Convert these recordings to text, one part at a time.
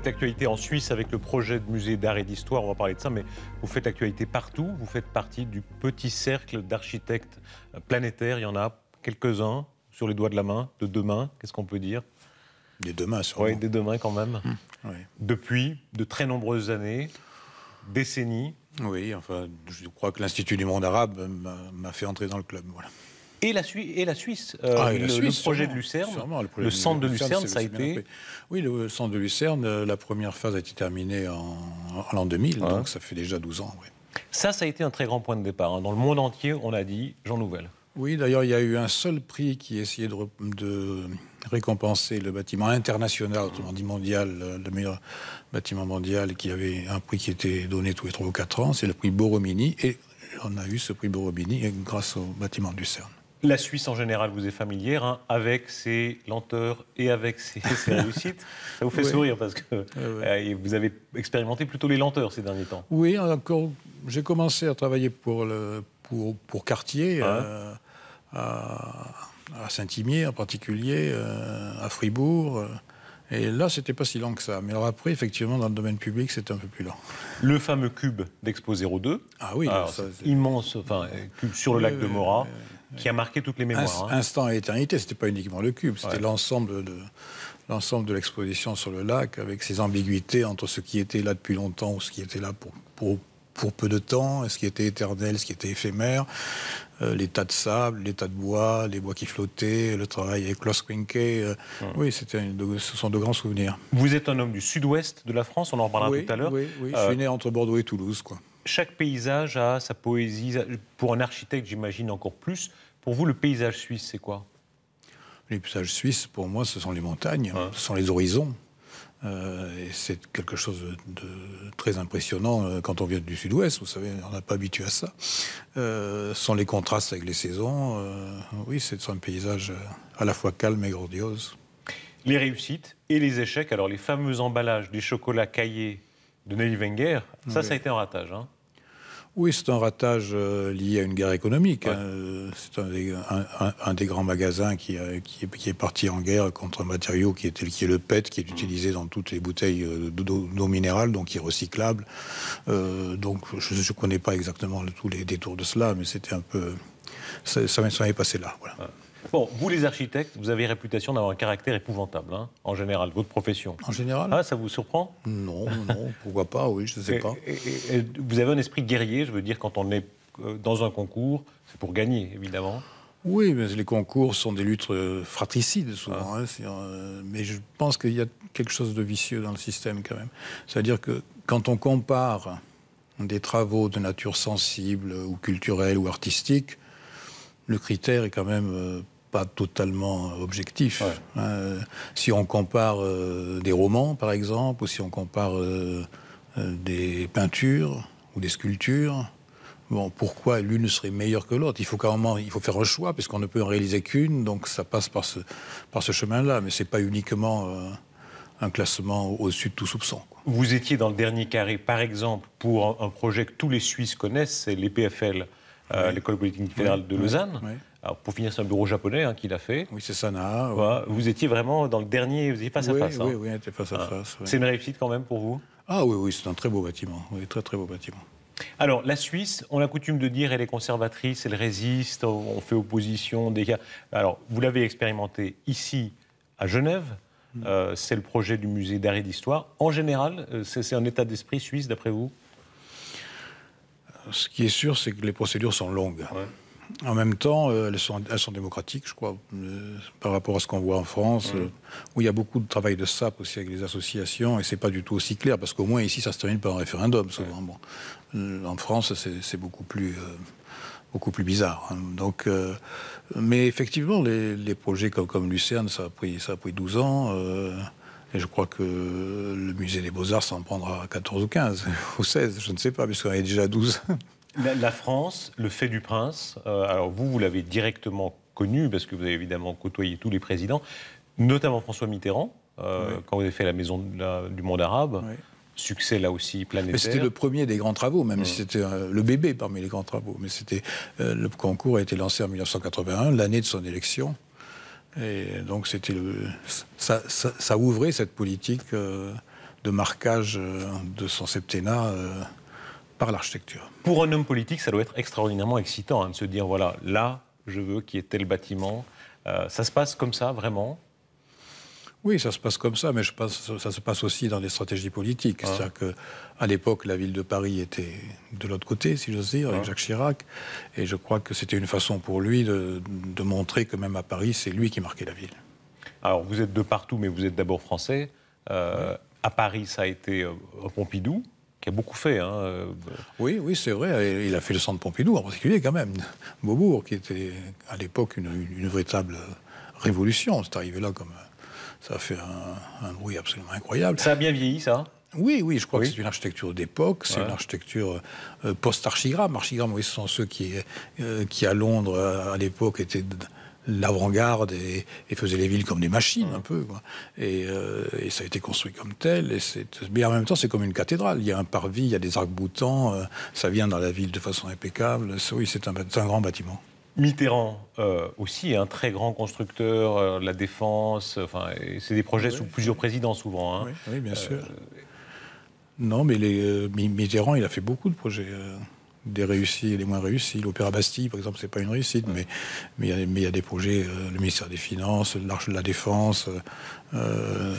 faites l'actualité en Suisse avec le projet de musée d'art et d'histoire, on va parler de ça, mais vous faites l'actualité partout. Vous faites partie du petit cercle d'architectes planétaires. Il y en a quelques-uns sur les doigts de la main, de demain, qu'est-ce qu'on peut dire Des demain, sûrement. Oui, des demain quand même. Hum, Depuis de très nombreuses années, décennies. Oui, enfin, je crois que l'Institut du monde arabe m'a fait entrer dans le club. Voilà et la, Suisse. le, projet de Lucerne, le, centre de Lucerne, ça a été. Oui, le centre de Lucerne, euh, la première phase a été terminée en, l'an 2000, donc ça fait déjà 12 ans. Ça, ça a été un très grand point de départ. Hein. Dans le monde entier, on a dit Jean Nouvel. Oui, d'ailleurs, il y a eu un seul prix qui essayait de, de récompenser le bâtiment international, autrement dit mondial, euh, le meilleur bâtiment mondial, qui avait un prix qui était donné tous les 3 ou 4 ans, c'est le prix Boromini, et on a eu ce prix Boromini grâce au bâtiment du Lucerne. La Suisse en général vous est familière, hein, avec ses lenteurs et avec ses, réussites. Ça vous fait sourire parce que euh, vous avez expérimenté plutôt les lenteurs ces derniers temps. Oui, euh, J'ai commencé à travailler pour le pour, Cartier ah. euh, à, Saint-Imier en particulier, à Fribourg. Et là, c'était pas si lent que ça. Mais alors après, effectivement, dans le domaine public, c'est un peu plus lent. Le fameux cube d'Expo 02. Ah oui, immense, enfin, sur le lac de Morat qui a marqué toutes les mémoires. Hein. Instant et éternité, c'était pas uniquement le cube, c'était l'ensemble de l'exposition sur le lac, avec ses ambiguïtés entre ce qui était là depuis longtemps ou ce qui était là pour, pour, peu de temps, ce qui était éternel, ce qui était éphémère, euh, les tas de sable, les tas de bois, les bois qui flottaient, le travail avec Klaus Quinquet. Euh, mm. Oui, c'était ce sont de grands souvenirs. Vous êtes un homme du sud-ouest de la France, on en reparlera tout à l'heure. Oui, je euh, suis né entre Bordeaux et Toulouse. quoi chaque paysage a sa poésie. Pour un architecte, j'imagine encore plus. Pour vous, le paysage suisse, c'est quoi Le paysage suisse, pour moi, ce sont les montagnes, ce sont les horizons. Euh, et c'est quelque chose de, très impressionnant euh, quand on vient du sud-ouest, vous savez, on n'a pas habitué à ça. Euh, ce sont les contrastes avec les saisons. oui, c'est un paysage à la fois calme et grandiose. Les réussites et les échecs, alors les fameux emballages des chocolats caillés de Nelly Wenger, ça, ça a été un ratage. Hein. Oui, c'est un ratage euh, lié à une guerre économique. Hein, euh, c'est un, des grands magasins qui, est parti en guerre contre un matériau qui, est, le PET, qui est mm. utilisé dans toutes les bouteilles euh, d'eau minérale, donc qui est recyclable. donc je ne connais pas exactement tous les détours de cela, mais c'était un peu... Ça, ça m'est passé là. Bon, vous les architectes, vous avez réputation d'avoir un caractère épouvantable, hein, en général, votre profession. En général Ah, ça vous surprend Non, non, pourquoi pas, oui, je ne sais pas. vous avez un esprit guerrier, je veux dire, quand on est euh, dans un concours, c'est pour gagner, évidemment. Oui, mais les concours sont des luttes euh, fratricides souvent. Ah. Hein, euh, mais je pense qu'il y a quelque chose de vicieux dans le système quand même. C'est-à-dire que quand on compare des travaux de nature sensible ou culturelle ou artistique, le critère est quand même euh, pas totalement objectif. Hein. si on compare euh, des romans, par exemple, ou si on compare euh, des peintures ou des sculptures, bon, pourquoi l'une serait meilleure que l'autre Il faut il faut faire un choix, puisqu'on ne peut en réaliser qu'une, donc ça passe par ce, chemin-là. Mais ce n'est pas uniquement un classement au-dessus de tout soupçon. Vous étiez dans le dernier carré, par exemple, pour un projet que tous les Suisses connaissent, c'est les PFL. Euh, l'école politique fédérale de Lausanne. Alors, pour finir, c'est un bureau japonais hein, qui l'a fait. Oui, c'est Sana. Vous étiez vraiment dans le dernier, vous étiez face à face. Hein. Oui, oui, on était face à ah. face. C'est une réussite quand même pour vous Ah oui, oui, c'est un très beau bâtiment. très, très beau bâtiment. Alors, la Suisse, on a coutume de dire, elle est conservatrice, elle résiste, on fait opposition. Des... Alors, vous l'avez expérimenté ici, à Genève. Hmm. Euh, c'est le projet du musée d'art et d'histoire. En général, euh, c'est un état d'esprit suisse, d'après vous ce qui est sûr, c'est que les procédures sont longues. En même temps, euh, elles sont, elles sont démocratiques, je crois, euh, par rapport à ce qu'on voit en France, euh, où il y a beaucoup de travail de SAP aussi avec les associations, et c'est pas du tout aussi clair, parce qu'au moins ici, ça se termine par un référendum, souvent. Bon. en France, c'est beaucoup plus beaucoup plus bizarre. Hein. Donc, mais effectivement, les, projets comme, comme, Lucerne, ça a pris, ça a pris 12 ans je crois que le musée des Beaux-Arts s'en prendra 14 ou 15, ou 16, je ne sais pas, puisqu'on est déjà 12. La, France, le fait du prince, euh, alors vous, vous l'avez directement connu, parce que vous avez évidemment côtoyé tous les présidents, notamment François Mitterrand, euh, quand vous avez fait la Maison du Monde Arabe. Succès là aussi planétaire. C'était le premier des grands travaux, même mm. si c'était euh, le bébé parmi les grands travaux. Mais c'était le concours a été lancé en 1981, l'année de son élection. Et donc ça, ouvrait cette politique euh, de marquage euh, de son septennat euh, par l'architecture. Pour un homme politique, ça doit être extraordinairement excitant hein, de se dire voilà, là, je veux qu'il y ait tel bâtiment. ça se passe comme ça, vraiment oui, ça se passe comme ça, mais je pense ça se passe aussi dans les stratégies politiques. Ah. C'est-à-dire qu'à l'époque, la ville de Paris était de l'autre côté, si j'ose dire, avec ah. Jacques Chirac. Et je crois que c'était une façon pour lui de, montrer que même à Paris, c'est lui qui marquait la ville. Alors, vous êtes de partout, mais vous êtes d'abord français. Euh, à Paris, ça a été euh, Pompidou, qui a beaucoup fait. Hein, euh. Oui, oui, c'est vrai. Il a fait le centre Pompidou, en particulier, quand même. Beaubourg, qui était à l'époque une, une véritable révolution. C'est arrivé là comme ça fait un, bruit absolument incroyable. Ça a bien vieilli, ça hein oui, oui, je crois que c'est une architecture d'époque, c'est une architecture euh, post-archigramme. Archigramme, oui, ce sont ceux qui, euh, qui à Londres, à l'époque, étaient l'avant-garde et, faisaient les villes comme des machines, un peu. Euh, et, ça a été construit comme tel. Et mais en même temps, c'est comme une cathédrale. Il y a un parvis, il y a des arcs-boutants, ça vient dans la ville de façon impeccable. Oui, c'est un, un grand bâtiment. Mitterrand euh, aussi est un hein, très grand constructeur, euh, la défense, enfin, c'est des projets sous plusieurs présidents souvent. Hein. Oui, bien euh, sûr. Non, mais Mitterrand, il a fait beaucoup de projets des réussis et des moins réussis. L'Opéra Bastille, par exemple, c'est pas une réussite, mais il y, a des projets, le ministère des Finances, l'Arche de la Défense, euh,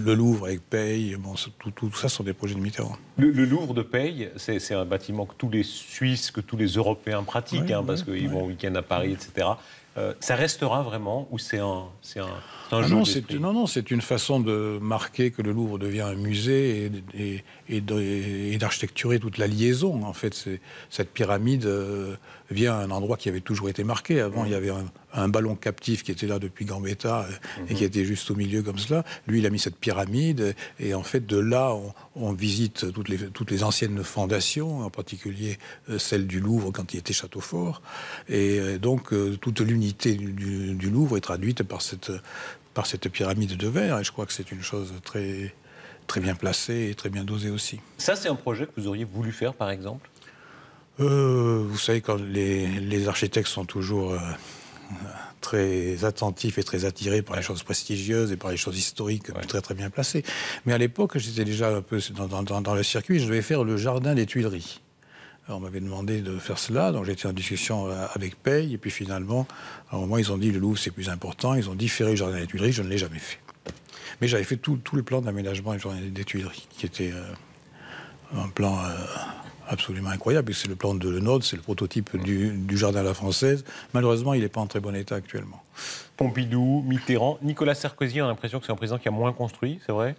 le, Louvre avec Paye, bon, tout, ça sont des projets de Mitterrand. Le, Louvre de Paye, c'est un bâtiment que tous les Suisses, que tous les Européens pratiquent, hein, parce qu'ils vont au week-end à Paris, etc. Euh, ça restera vraiment ou c'est un, un, ah jeu non, non, c'est une façon de marquer que le Louvre devient un musée et, et, et, d'architecturer toute la liaison. En fait, cette pyramide euh, vient à un endroit qui avait toujours été marqué. Avant, il y mm. avait un, un ballon captif qui était là depuis Gambetta euh, et qui mhm. était juste au milieu comme cela. Lui, il a mis cette pyramide et en fait, de là, on, visite toutes les, anciennes fondations, en particulier euh, celle du Louvre quand il était château fort. Et euh, donc, toute l'unité du, Louvre est traduite par cette, pyramide de verre. Et je crois que c'est une chose très, bien placée et très bien dosée aussi. Ça, c'est un projet que vous auriez voulu faire, par exemple Vous savez, quand les, architectes sont toujours très attentif et très attiré par les choses prestigieuses et par les choses historiques très très bien placées. Mais à l'époque, j'étais déjà un peu dans, le circuit, je devais faire le jardin des Tuileries. on m'avait demandé de faire cela, donc j'étais en discussion euh, avec Paye, et puis finalement, à un moment, ils ont dit le Louvre c'est plus important, ils ont différé le jardin des Tuileries, je ne l'ai jamais fait. Mais j'avais fait tout, le plan d'aménagement du jardin des Tuileries, qui était euh, un plan. Euh, absolument incroyable. C'est le plan de Le Nôtre, c'est le prototype du, du, jardin à la française. Malheureusement, il n'est pas en très bon état actuellement. Pompidou, Mitterrand, Nicolas Sarkozy, on a l'impression que c'est un président qui a moins construit, c'est vrai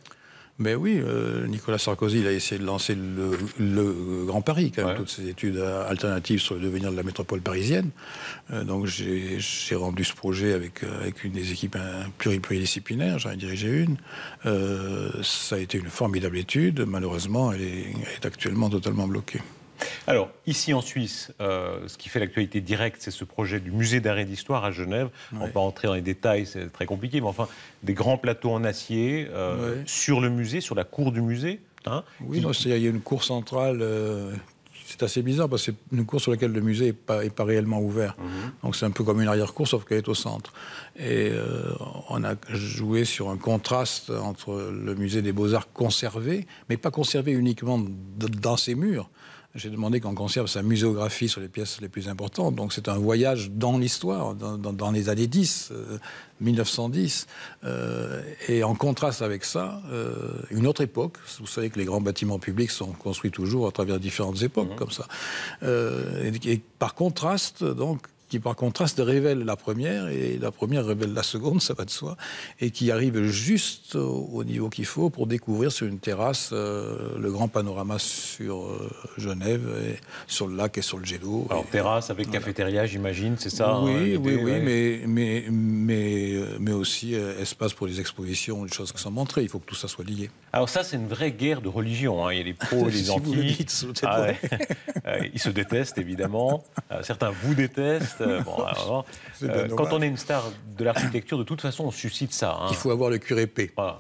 mais ben oui, euh, Nicolas Sarkozy, il a essayé de lancer le, le Grand Paris, quand même, toutes ces études alternatives sur le devenir de la métropole parisienne. Euh, donc j'ai rendu ce projet avec, euh, avec une des équipes pluridisciplinaires, j'en ai dirigé une. Euh, ça a été une formidable étude, malheureusement, elle est actuellement totalement bloquée. Alors, ici en Suisse, euh, ce qui fait l'actualité directe, c'est ce projet du musée d'arrêt d'histoire à Genève. On va pas entrer dans les détails, c'est très compliqué, mais enfin, des grands plateaux en acier euh, sur le musée, sur la cour du musée. Hein, oui, il y a une cour centrale euh, c'est assez bizarre parce que c'est une cour sur laquelle le musée n'est pas, est réellement ouvert. Mhm. Donc c'est un peu comme une arrière-cour, sauf qu'elle est au centre. Et on a joué sur un contraste entre le musée des beaux-arts conservé, mais pas conservé uniquement dans ses murs, j'ai demandé qu'on conserve sa muséographie sur les pièces les plus importantes. Donc c'est un voyage dans l'histoire, dans, les années 10, 1910. Euh, euh, et en contraste avec ça, euh, une autre époque. Vous savez que les grands bâtiments publics sont construits toujours à travers différentes époques mmh. comme ça. et par contraste, donc, qui par contraste révèle la première, et la première révèle la seconde, ça va de soi, et qui arrive juste au niveau qu'il faut pour découvrir sur une terrasse euh, le grand panorama sur euh, Genève, et sur le lac et sur le jet Alors terrasse avec cafétéria, j'imagine, c'est ça hein, Oui, oui, oui, mais, mais, mais, euh, mais aussi espace pour les expositions, des choses qui sont montrées, il faut que tout ça soit lié. Alors ça, c'est une vraie guerre de religion, hein. il y a les pros, les anti. ils se détestent évidemment, certains vous détestent. Euh, euh, quand on est une star de l'architecture, de toute façon, on suscite ça. Hein. Il faut avoir le curé Voilà.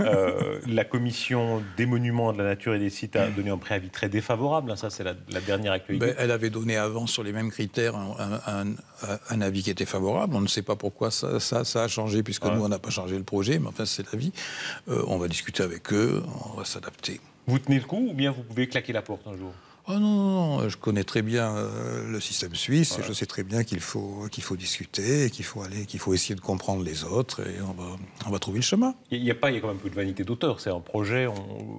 Euh, la commission des monuments de la nature et des sites a donné un préavis très défavorable. Hein, ça, c'est la, dernière actualité. Ben, elle avait donné avant, sur les mêmes critères, un, avis qui était favorable. On ne sait pas pourquoi ça, ça, a changé, puisque nous, on n'a pas changé le projet, mais enfin, c'est l'avis. on va discuter avec eux, on va s'adapter. Vous tenez le coup ou bien vous pouvez claquer la porte un jour ah non, non, non, je connais très bien euh, le système suisse et je sais très bien qu'il faut, qu'il faut discuter, qu'il faut aller, qu'il faut essayer de comprendre les autres et on va, on va trouver le chemin. Il n'y a pas, il y a quand même plus de vanité d'auteur, c'est un projet,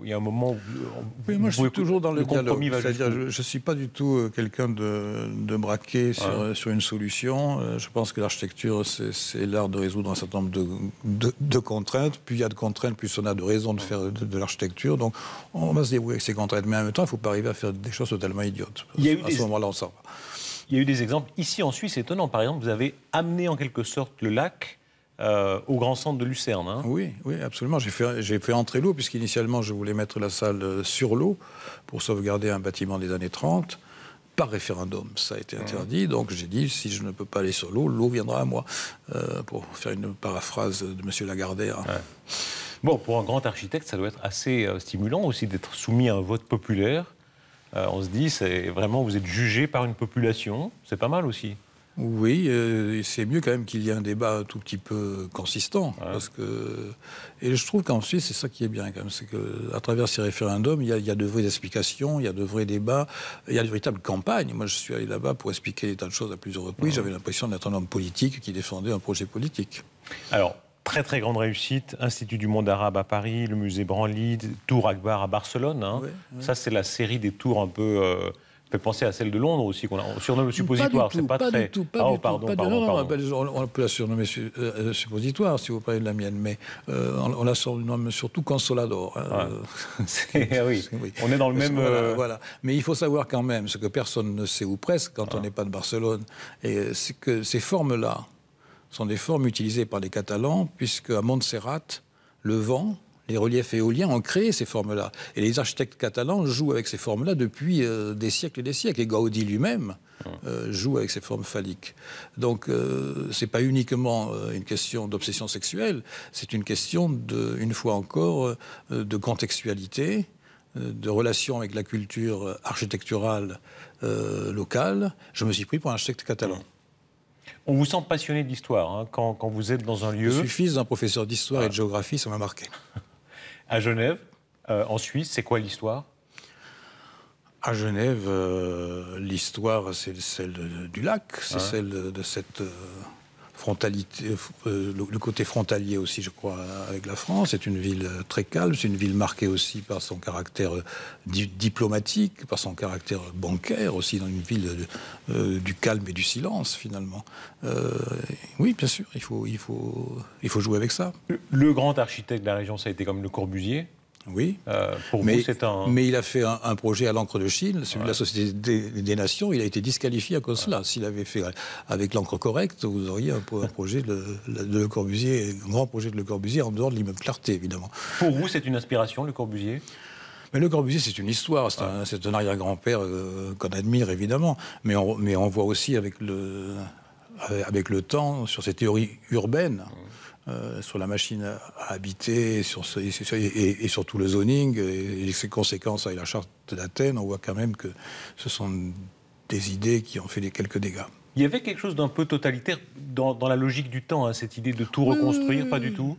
il y a un moment où. On, Mais moi je suis toujours dans le, compromis. C'est-à-dire, je ne suis pas du tout euh, quelqu'un de, de braqué sur, euh, sur, une solution. Je pense que l'architecture, c'est l'art de résoudre un certain nombre de, de, de contraintes. Plus il y a de contraintes, plus on a de raisons de faire de, l'architecture. Donc on va se débrouiller avec ces contraintes. Mais en même temps, il ne faut pas arriver à faire des choses totalement idiote. Il y a eu à des... ce moment-là, Il y a eu des exemples ici en Suisse étonnant. Par exemple, vous avez amené en quelque sorte le lac euh, au grand centre de Lucerne. Hein. Oui, oui, absolument. J'ai fait, fait entrer l'eau, puisqu'initialement, je voulais mettre la salle euh, sur l'eau pour sauvegarder un bâtiment des années 30. Par référendum, ça a été mmh. interdit. Donc j'ai dit, si je ne peux pas aller sur l'eau, l'eau viendra à moi. Euh, pour faire une paraphrase de M. Lagardère. Bon, pour un grand architecte, ça doit être assez stimulant aussi d'être soumis à un vote populaire euh, on se dit, c'est vraiment, vous êtes jugé par une population. C'est pas mal aussi. Oui, euh, c'est mieux quand même qu'il y ait un débat tout petit peu consistant. Et je trouve qu'en Suisse, c'est ça qui est bien quand même, c'est qu'à travers ces référendums, il y, a, de vraies explications, il y a de vrais débats, il y a de véritables campagnes. Moi, je suis allé là-bas pour expliquer des tas de choses à plusieurs reprises. J'avais l'impression d'être un homme politique qui défendait un projet politique. Alors, Très très grande réussite, Institut du monde arabe à Paris, le musée Branly, Tour Akbar à Barcelone. Hein. Ça c'est la série des tours un peu... peut penser à celle de Londres aussi, qu'on surnomme le suppositoire. C'est pas, très. tout, pas ah, oh, pardon, on peut la surnommer suppositoire si vous parlez de la mienne, mais euh, on, la surnomme surtout consolador. Hein, ah. Euh. ah oui. on est dans le même. Euh, voilà, Mais il faut savoir quand même ce que personne ne sait ou presque quand on ah. n'est pas de Barcelone, et c'est que ces formes-là sont des formes utilisées par les Catalans, puisque à Montserrat, le vent, les reliefs éoliens ont créé ces formes-là. Et les architectes catalans jouent avec ces formes-là depuis euh, des siècles et des siècles. Et Gaudi lui-même euh, joue avec ces formes phalliques. Donc euh, ce n'est pas uniquement une question d'obsession sexuelle, c'est une question, une fois encore, de contextualité, de relation avec la culture architecturale locale. Je me suis pris pour un architecte catalan. On vous sent passionné d'histoire hein, quand, vous êtes dans un lieu. Je suis fils d'un professeur d'histoire et de géographie, ça m'a marqué. à Genève, euh, en Suisse, c'est quoi l'histoire à Genève, euh, l'histoire, c'est celle du lac, c'est hein. celle de, cette euh, frontalité, euh, euh, le, côté frontalier aussi, je crois, avec la France. C'est une ville euh, très calme, c'est une ville marquée aussi par son caractère diplomatique, par son caractère bancaire aussi, dans une ville du calme et du silence finalement. oui, bien sûr, il faut, il, faut, il faut jouer avec ça. le grand architecte de la région, ça a été comme Le Corbusier. Oui. Euh, pour mais, Mais il a fait un, projet à l'encre de Chine, celui de la Société des, Nations. Il a été disqualifié à cause de cela. S'il avait fait avec l'encre correcte, vous auriez un, projet de, Le Corbusier, un grand projet de Le Corbusier en dehors de l'immeuble Clarté, évidemment. Pour vous, c'est une inspiration, Le Corbusier mais Le Corbusier, c'est une histoire, c'est un, arrière-grand-père euh, qu'on admire évidemment, mais on, mais voit aussi avec le, avec le temps sur ces théories urbaines. Euh, sur la machine à habiter et sur, et, le zoning et, ses conséquences avec la charte d'Athènes, on voit quand même que ce sont des idées qui ont fait quelques dégâts. Il y avait quelque chose d'un peu totalitaire dans, la logique du temps, hein, cette idée de tout reconstruire, pas du hmm. tout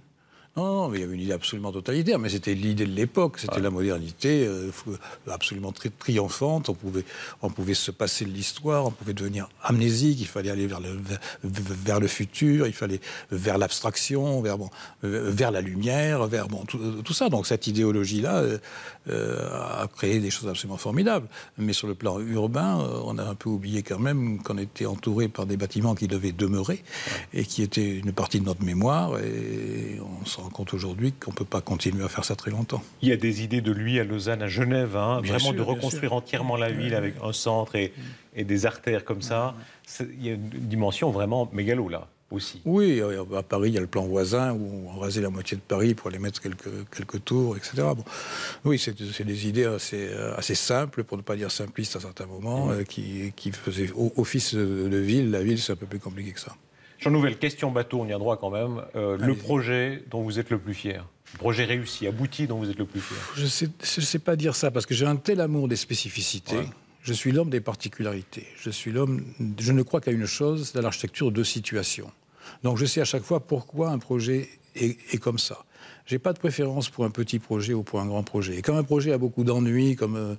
non, mais il y avait une idée absolument totalitaire, mais c'était l'idée de l'époque, c'était la modernité euh, euh, absolument très triomphante. On pouvait, on pouvait se passer de l'histoire, on pouvait devenir amnésique, il fallait aller vers le, vers, le futur, il fallait vers l'abstraction, vers, bon, euh, vers la lumière, vers bon, tout, ça. Donc cette idéologie-là a créé des choses absolument formidables. Mais sur le plan urbain, on a un peu oublié quand même qu'on était entouré par des bâtiments qui devaient demeurer et qui étaient une partie de notre mémoire. Et on rend compte aujourd'hui qu'on ne peut pas continuer à faire ça très longtemps. Il y a des idées de lui à Lausanne, à Genève, hein, vraiment de reconstruire entièrement la ville avec un centre mm. et, des artères comme ça. Il y a une dimension vraiment mégalo là. Aussi. Oui, euh, à Paris, il y a le plan voisin où on rasait la moitié de Paris pour aller mettre quelques, quelques tours, etc. Bon. Oui, c'est des idées assez, euh, assez, simples, pour ne pas dire simplistes à certains moments, euh, qui, faisaient office de ville. La ville, c'est un peu plus compliqué que ça une nouvelle question bateau, on y a droit quand même. Euh, le projet dont vous êtes le plus fier Projet réussi, abouti, dont vous êtes le plus fier Je ne sais, pas dire ça, parce que j'ai un tel amour des spécificités. Je suis l'homme des particularités. Je suis l'homme. Je ne crois qu'à une chose, c'est l'architecture de situation. Donc je sais à chaque fois pourquoi un projet est comme ça j'ai pas de préférence pour un petit projet ou pour un grand projet. Et comme un projet a beaucoup d'ennuis, comme euh,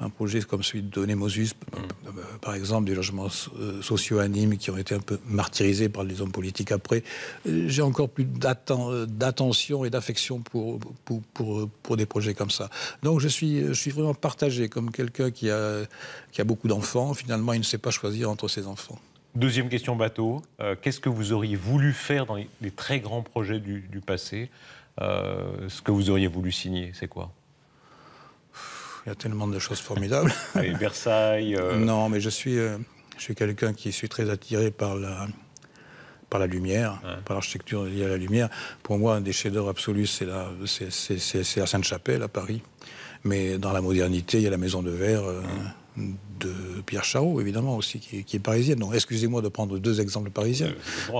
un projet comme celui de Nemosus, mm. euh, par exemple, des logements euh, sociaux animes qui ont été un peu martyrisés par les hommes politiques après, j'ai encore plus d'attention et d'affection pour pour, pour, des projets comme ça. Donc je suis, je suis vraiment partagé comme quelqu'un qui a, qui a beaucoup d'enfants. Finalement, il ne sait pas choisir entre ses enfants. Deuxième question bateau. Qu'est-ce que vous auriez voulu faire dans les, très grands projets du passé euh, ce que vous auriez voulu signer, c'est quoi Il y a tellement de choses formidables. Ah Versailles. Euh, non, mais je suis, euh, je suis quelqu'un qui suis très attiré par la, par la lumière, par l'architecture liée à la lumière. Pour moi, un des chefs-d'œuvre absolus, c'est la, c'est, à Sainte-Chapelle, à Paris. Mais dans la modernité, il y a la Maison de Verre. de Pierre Charot, évidemment, aussi, qui, est parisienne. Donc excusez-moi de prendre deux exemples parisiens,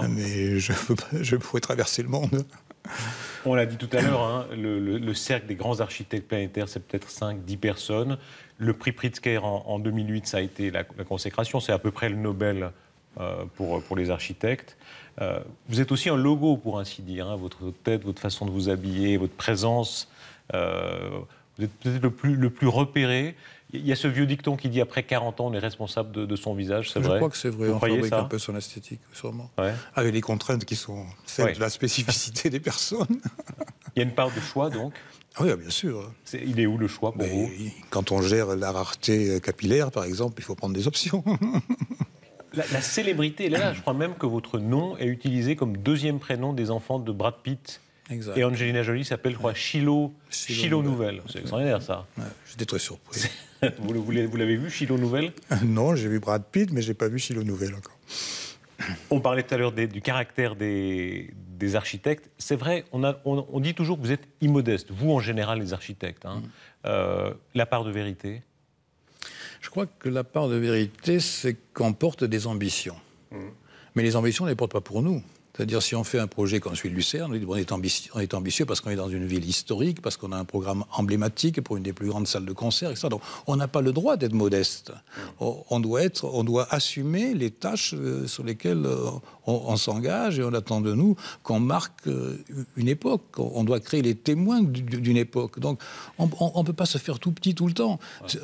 mais je, je pourrais traverser le monde. On l'a dit tout à l'heure, hein, le, cercle des grands architectes planétaires, c'est peut-être 5-10 personnes. Le prix Pritzker en, en 2008, ça a été la, consécration, c'est à peu près le Nobel euh, pour, pour les architectes. Euh, vous êtes aussi un logo, pour ainsi dire, hein. votre tête, votre façon de vous habiller, votre présence. Euh, vous êtes peut-être le plus, le plus repéré. Il y a ce vieux dicton qui dit après 40 ans, on est responsable de, son visage, c'est vrai Je crois que c'est vrai, on fabrique un peu son esthétique, sûrement. Avec les contraintes qui sont faites de la spécificité des personnes. Il y a une part de choix, donc ah oui, bien sûr. il est où le choix pour vous Quand on gère la rareté capillaire, par exemple, il faut prendre des options. la célébrité, là, je crois même que votre nom est utilisé comme deuxième prénom des enfants de Brad Pitt et Angelina Jolie s'appelle, quoi Chilo, Nouvelle. C'est extraordinaire, ça. J'étais très surpris. vous, vous l'avez vu, Chilo Nouvelle Non, j'ai vu Brad Pitt, mais je n'ai pas vu Chilo Nouvelle encore. On parlait tout à l'heure du caractère des, des architectes. C'est vrai, on, a, on, dit toujours que vous êtes immodeste, vous en général les architectes. Hein. Mm. Euh, la part de vérité Je crois que la part de vérité, c'est qu'on porte des ambitions. Mm. Mais les ambitions, on ne les porte pas pour nous. C'est-à-dire, si on fait un projet comme celui de Lucerne, on est ambitieux, on est ambitieux parce qu'on est dans une ville historique, parce qu'on a un programme emblématique pour une des plus grandes salles de concert, etc. Donc, on n'a pas le droit d'être modeste. Mm. On doit, être, on doit assumer les tâches euh, sur lesquelles euh, on, s'engage et on attend de nous qu'on marque euh, une époque. On doit créer les témoins d'une époque. Donc, on ne peut pas se faire tout petit tout le temps.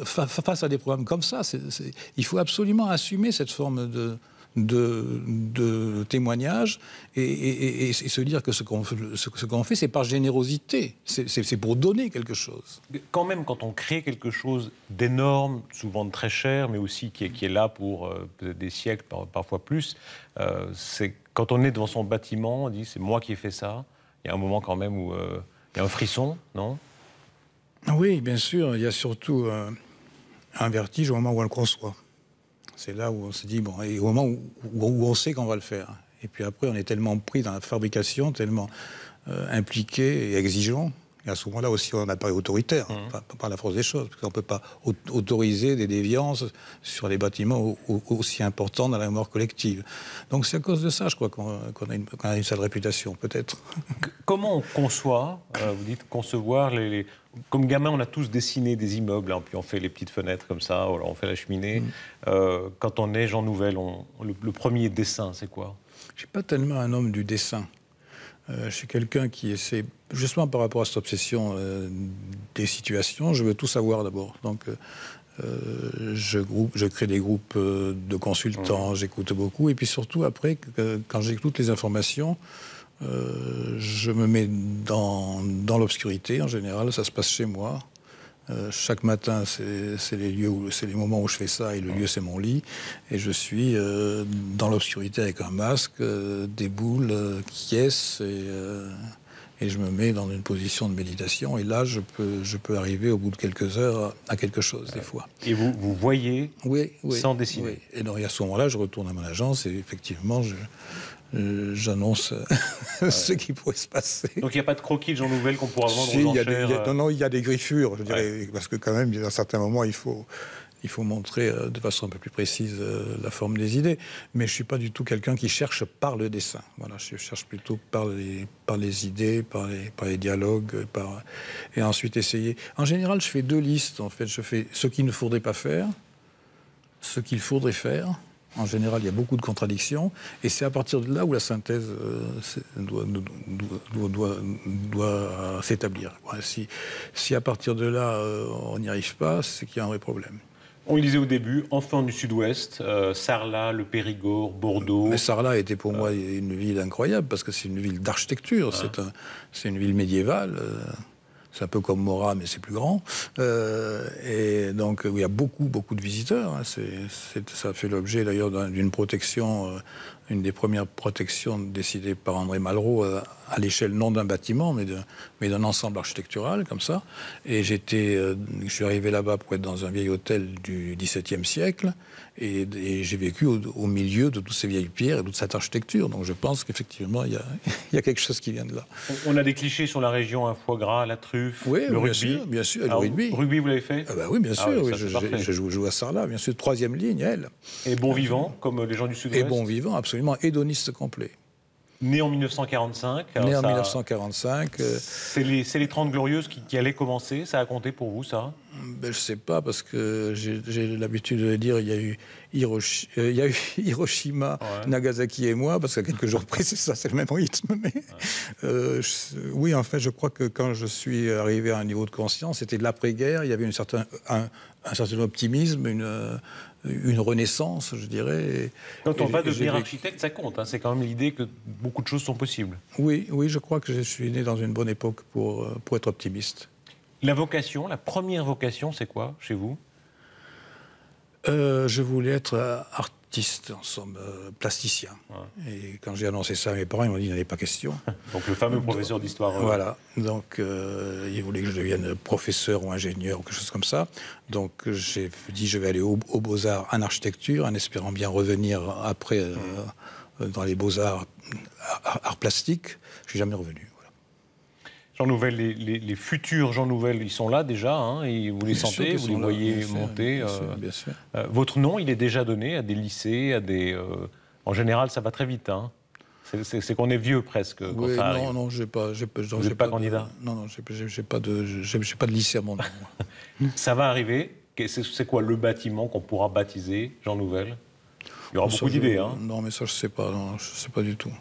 Face à des programmes comme ça, il faut absolument assumer cette forme de de, témoignages et, se dire que ce qu'on fait, c'est par générosité, c'est pour donner quelque chose. Quand même, quand on crée quelque chose d'énorme, souvent très cher, mais aussi qui est, là pour euh, des siècles, parfois plus, euh, c'est quand on est devant son bâtiment, on dit c'est moi qui ai fait ça. Il y a un moment quand même où euh, il y a un frisson, non Oui, bien sûr. Il y a surtout un vertige au moment où on le conçoit. C'est là où on se dit, bon, et au moment où, on sait qu'on va le faire. Et puis après, on est tellement pris dans la fabrication, tellement euh, impliqué et exigeant et à ce moment-là aussi, on a parlé autoritaire, mmh. par, la force des choses, parce qu'on ne peut pas autoriser des déviances sur des bâtiments aussi importants dans la mémoire collective. Donc c'est à cause de ça, je crois, qu'on a, une sale réputation, peut-être. Comment on conçoit, euh, vous dites concevoir les, Comme gamin, on a tous dessiné des immeubles, hein, puis on fait les petites fenêtres comme ça, on fait la cheminée. Mmh. Euh, quand on est Jean Nouvel, le, premier dessin, c'est quoi Je ne suis pas tellement un homme du dessin. Euh, je suis quelqu'un qui essaie, justement par rapport à cette obsession euh, des situations, je veux tout savoir d'abord. Donc, euh, je, groupe, je crée des groupes de consultants, mmh. j'écoute beaucoup. Et puis surtout, après, quand j'écoute les informations, je me mets dans, dans l'obscurité. En général, ça se passe chez moi. Euh, chaque matin, c'est les lieux, c'est les moments où je fais ça, et le lieu, c'est mon lit. Et je suis euh, dans l'obscurité avec un masque, euh, des boules qui et, je me mets dans une position de méditation. Et là, je peux, je peux arriver au bout de quelques heures à quelque chose, des fois. Et vous, voyez oui, oui, sans dessiner Et donc, à ce moment-là, je retourne à mon agence et effectivement, je, euh, j'annonce euh, ce qui pourrait se passer. Donc il n'y a pas de croquis de gens nouvelles qu'on pourra vendre si, aux euh, Non, non, il y a des griffures, je parce que quand même, à un certain moment, il faut, il faut montrer de façon un peu plus précise la forme des idées. Mais je ne suis pas du tout quelqu'un qui cherche par le dessin. Voilà, je cherche plutôt par les, par les idées, par les, par les dialogues, et ensuite essayer. En général, je fais deux listes, en fait. Je fais ce qu'il ne faudrait pas faire, ce qu'il faudrait faire, en général, il y a beaucoup de contradictions, et c'est à partir de là où la synthèse euh, doit, doit, doit, s'établir. Si, si, à partir de là, euh, on n'y arrive pas, c'est qu'il y a un vrai problème. On disait au début, enfants du Sud-Ouest, euh, Sarlat, le Périgord, Bordeaux. Mais Sarlat était pour moi une ville incroyable parce que c'est une ville d'architecture, ah. c'est un, une ville médiévale. C'est un peu comme Mora, mais c'est plus grand. Euh, et donc, il y a beaucoup, beaucoup de visiteurs. Hein. ça fait l'objet d'ailleurs d'une protection euh, une des premières protections décidées par André Malraux euh, à l'échelle non d'un bâtiment, mais d'un mais ensemble architectural, comme ça. Et j'étais, euh, je suis arrivé là-bas pour être dans un vieil hôtel du XVIIe siècle, et, j'ai vécu au, milieu de toutes ces vieilles pierres et de toute cette architecture. Donc je pense qu'effectivement, il y, a, quelque chose qui vient de là. On a des clichés sur la région, un foie gras, la truffe, le rugby. bien sûr, le rugby. rugby, vous l'avez fait ah bah Oui, bien ah sûr, je, joue, à Sarlat, bien sûr, troisième ligne, elle. Et bon vivant, comme les gens du sud-ouest Et bon vivant, absolument absolument complet. Né en 1945. Né en 1945. Euh, c'est les, les, 30 Glorieuses qui, allaient commencer. Ça a compté pour vous, ça ben, Je ne sais pas, parce que j'ai l'habitude de dire il y a eu, euh, eu Hiroshima, Nagasaki et moi, parce qu'à quelques jours près, c'est ça, c'est le même rythme. Mais, euh, oui, en fait, je crois que quand je suis arrivé à un niveau de conscience, c'était de l'après-guerre. Il y avait une certain, un, un certain optimisme, une une renaissance, je dirais. Quand on va devenir architecte, ça compte. Hein. C'est quand même l'idée que beaucoup de choses sont possibles. Oui, oui, je crois que je suis né dans une bonne époque pour, euh, pour être optimiste. La vocation, la première vocation, c'est quoi chez vous euh, Je voulais être euh, artiste artiste, en somme, euh, plasticien. Et quand j'ai annoncé ça à mes parents, ils m'ont dit, il n'y avait pas question. donc le fameux professeur d'histoire. Euh, voilà. Donc il euh, ils voulaient que je devienne professeur ou ingénieur ou quelque chose comme ça. Donc j'ai dit, je vais aller aux beaux-arts en architecture, en espérant bien revenir après mm. dans les beaux-arts, arts art plastiques. Je suis jamais revenu. Jean Nouvel, les, futurs Jean Nouvel, ils sont là déjà, hein, et vous les sentez, vous les voyez monter. votre nom, il est déjà donné à des lycées, à des. Euh, en général, ça va très vite. Hein. C'est qu'on est vieux presque. non, non, j'ai pas, pas, candidat. non, non, j'ai pas de, pas de lycée à mon nom. ça va arriver. C'est quoi le bâtiment qu'on pourra baptiser Jean Nouvel Il y aura beaucoup d'idées. Hein. Non, mais ça, je sais pas. Non, je sais pas du tout.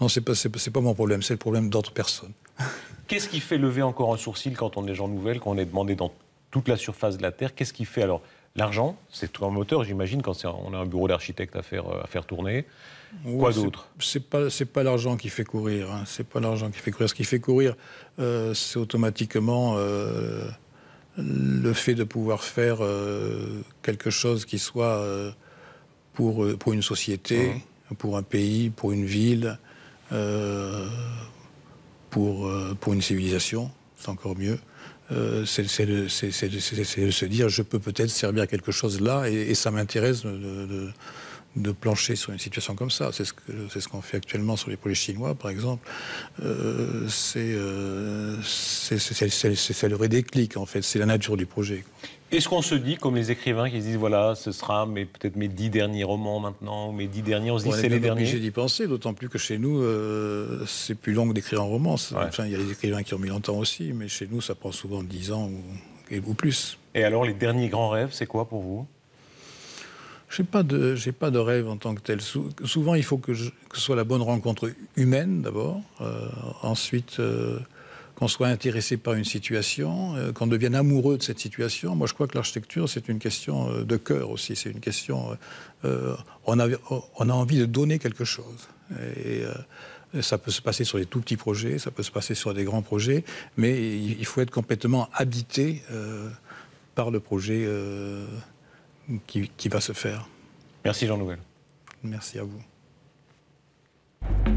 Non, c'est n'est pas mon problème. C'est le problème d'autres personnes. Qu'est-ce qui fait lever encore un sourcil quand on est gens nouvelles, quand on est demandé dans toute la surface de la Terre Qu'est-ce qui fait alors L'argent, c'est tout un moteur, j'imagine, quand on a un bureau d'architecte à faire, euh, à faire tourner. Quoi d'autre C'est pas, pas l'argent qui fait courir. Hein. C'est pas l'argent qui fait Ce qui fait courir, euh, c'est automatiquement euh, le fait de pouvoir faire quelque chose qui soit pour, pour une société, mmh. pour un pays, pour une ville. Euh, pour, une civilisation, c'est encore mieux. Euh, c'est de, se dire je peux peut-être servir à quelque chose là et, ça m'intéresse de, plancher sur une situation comme ça. C'est ce qu'on fait actuellement sur les projets chinois, par exemple. Euh, c'est le vrai déclic, en fait. C'est la nature du projet. Est-ce qu'on se dit, comme les écrivains qui se disent, voilà, ce sera peut-être mes dix derniers romans maintenant, ou mes dix derniers, on se dit, c'est les derniers J'ai d'y penser, d'autant plus que chez nous, euh, c'est plus long d'écrire un roman. Enfin, il y a des écrivains qui ont mis longtemps aussi, mais chez nous, ça prend souvent dix ans ou, plus. Et alors, les derniers grands rêves, c'est quoi pour vous je n'ai pas, de, pas de rêve en tant que tel. souvent, il faut que, que, ce soit la bonne rencontre humaine d'abord. Euh, ensuite, euh, qu'on soit intéressé par une situation, euh, qu'on devienne amoureux de cette situation. Moi, je crois que l'architecture, c'est une question euh, de cœur aussi. C'est une question. Euh, on, a, on, a, envie de donner quelque chose. Et, ça peut se passer sur des tout petits projets, ça peut se passer sur des grands projets, mais il faut être complètement habité par le projet qui, qui va se faire. Merci jean Nouvel. Merci à vous.